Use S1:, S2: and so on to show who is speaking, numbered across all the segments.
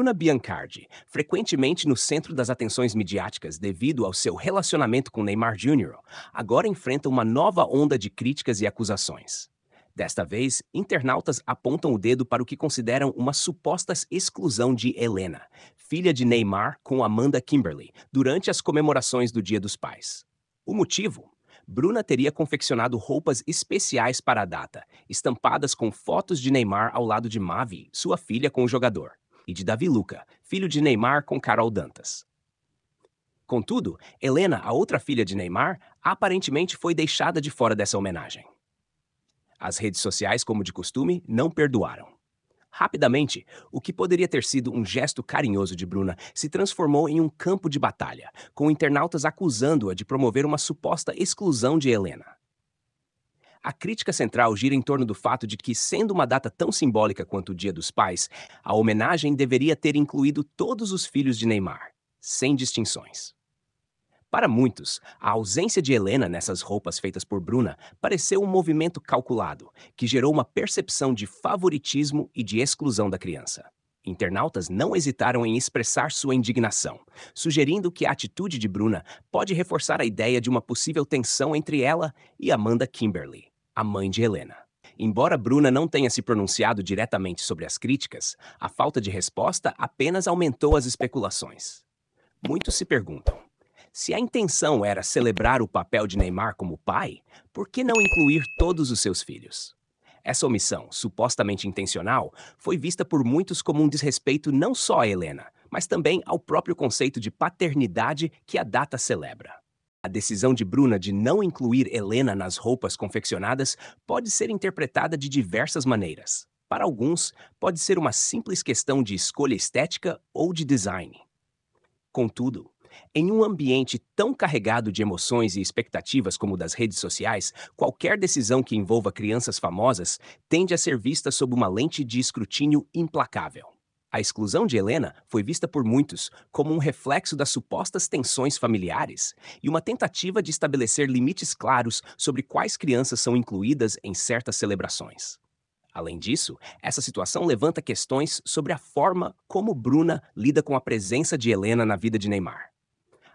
S1: Bruna Biancardi, frequentemente no centro das atenções midiáticas devido ao seu relacionamento com Neymar Jr., agora enfrenta uma nova onda de críticas e acusações. Desta vez, internautas apontam o dedo para o que consideram uma suposta exclusão de Helena, filha de Neymar com Amanda Kimberly, durante as comemorações do Dia dos Pais. O motivo? Bruna teria confeccionado roupas especiais para a data, estampadas com fotos de Neymar ao lado de Mavi, sua filha com o jogador e de Davi Luca, filho de Neymar com Carol Dantas. Contudo, Helena, a outra filha de Neymar, aparentemente foi deixada de fora dessa homenagem. As redes sociais, como de costume, não perdoaram. Rapidamente, o que poderia ter sido um gesto carinhoso de Bruna se transformou em um campo de batalha, com internautas acusando-a de promover uma suposta exclusão de Helena. A crítica central gira em torno do fato de que, sendo uma data tão simbólica quanto o Dia dos Pais, a homenagem deveria ter incluído todos os filhos de Neymar, sem distinções. Para muitos, a ausência de Helena nessas roupas feitas por Bruna pareceu um movimento calculado, que gerou uma percepção de favoritismo e de exclusão da criança. Internautas não hesitaram em expressar sua indignação, sugerindo que a atitude de Bruna pode reforçar a ideia de uma possível tensão entre ela e Amanda Kimberly a mãe de Helena. Embora Bruna não tenha se pronunciado diretamente sobre as críticas, a falta de resposta apenas aumentou as especulações. Muitos se perguntam: se a intenção era celebrar o papel de Neymar como pai, por que não incluir todos os seus filhos? Essa omissão, supostamente intencional, foi vista por muitos como um desrespeito não só a Helena, mas também ao próprio conceito de paternidade que a data celebra. A decisão de Bruna de não incluir Helena nas roupas confeccionadas pode ser interpretada de diversas maneiras. Para alguns, pode ser uma simples questão de escolha estética ou de design. Contudo, em um ambiente tão carregado de emoções e expectativas como o das redes sociais, qualquer decisão que envolva crianças famosas tende a ser vista sob uma lente de escrutínio implacável. A exclusão de Helena foi vista por muitos como um reflexo das supostas tensões familiares e uma tentativa de estabelecer limites claros sobre quais crianças são incluídas em certas celebrações. Além disso, essa situação levanta questões sobre a forma como Bruna lida com a presença de Helena na vida de Neymar.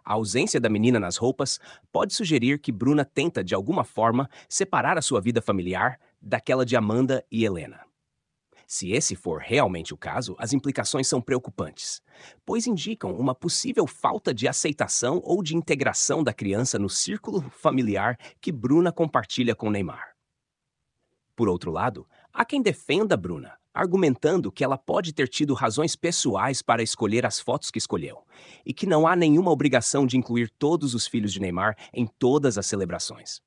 S1: A ausência da menina nas roupas pode sugerir que Bruna tenta, de alguma forma, separar a sua vida familiar daquela de Amanda e Helena. Se esse for realmente o caso, as implicações são preocupantes, pois indicam uma possível falta de aceitação ou de integração da criança no círculo familiar que Bruna compartilha com Neymar. Por outro lado, há quem defenda Bruna, argumentando que ela pode ter tido razões pessoais para escolher as fotos que escolheu, e que não há nenhuma obrigação de incluir todos os filhos de Neymar em todas as celebrações.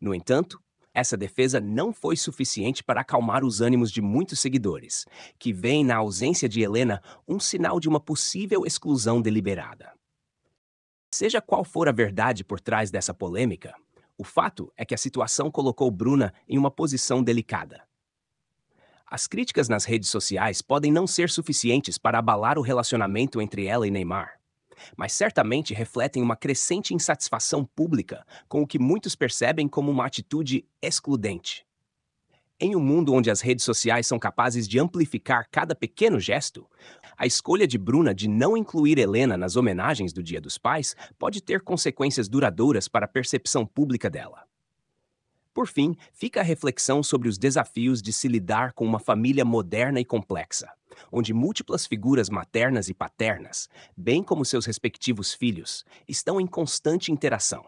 S1: No entanto, essa defesa não foi suficiente para acalmar os ânimos de muitos seguidores, que veem na ausência de Helena um sinal de uma possível exclusão deliberada. Seja qual for a verdade por trás dessa polêmica, o fato é que a situação colocou Bruna em uma posição delicada. As críticas nas redes sociais podem não ser suficientes para abalar o relacionamento entre ela e Neymar mas certamente refletem uma crescente insatisfação pública com o que muitos percebem como uma atitude excludente. Em um mundo onde as redes sociais são capazes de amplificar cada pequeno gesto, a escolha de Bruna de não incluir Helena nas homenagens do Dia dos Pais pode ter consequências duradouras para a percepção pública dela. Por fim, fica a reflexão sobre os desafios de se lidar com uma família moderna e complexa onde múltiplas figuras maternas e paternas, bem como seus respectivos filhos, estão em constante interação.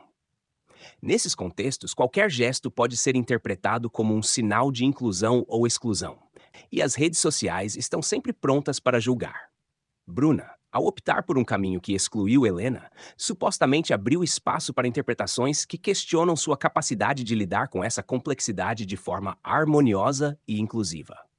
S1: Nesses contextos, qualquer gesto pode ser interpretado como um sinal de inclusão ou exclusão, e as redes sociais estão sempre prontas para julgar. Bruna, ao optar por um caminho que excluiu Helena, supostamente abriu espaço para interpretações que questionam sua capacidade de lidar com essa complexidade de forma harmoniosa e inclusiva.